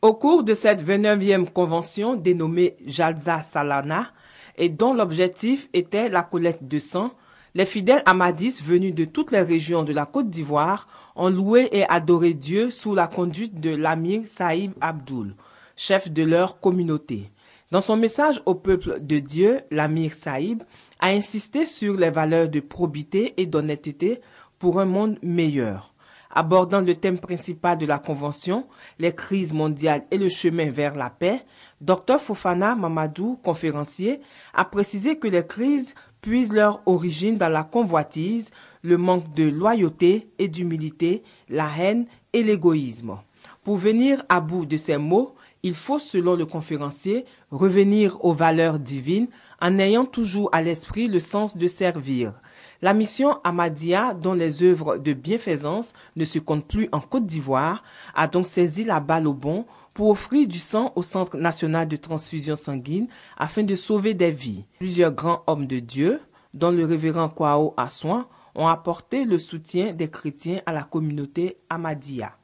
Au cours de cette 29e convention dénommée Jalza Salana et dont l'objectif était la collecte de sang, les fidèles amadis venus de toutes les régions de la Côte d'Ivoire ont loué et adoré Dieu sous la conduite de l'amir Saïb Abdoul, chef de leur communauté. Dans son message au peuple de Dieu, l'amir Saïb a insisté sur les valeurs de probité et d'honnêteté pour un monde meilleur abordant le thème principal de la Convention, les crises mondiales et le chemin vers la paix, Dr Fofana Mamadou, conférencier, a précisé que les crises puisent leur origine dans la convoitise, le manque de loyauté et d'humilité, la haine et l'égoïsme. Pour venir à bout de ces mots, il faut, selon le conférencier, revenir aux valeurs divines en ayant toujours à l'esprit le sens de servir. La mission Amadia, dont les œuvres de bienfaisance ne se comptent plus en Côte d'Ivoire, a donc saisi la balle au bon pour offrir du sang au Centre national de transfusion sanguine afin de sauver des vies. Plusieurs grands hommes de Dieu, dont le révérend Kwao Assoin, ont apporté le soutien des chrétiens à la communauté Amadia.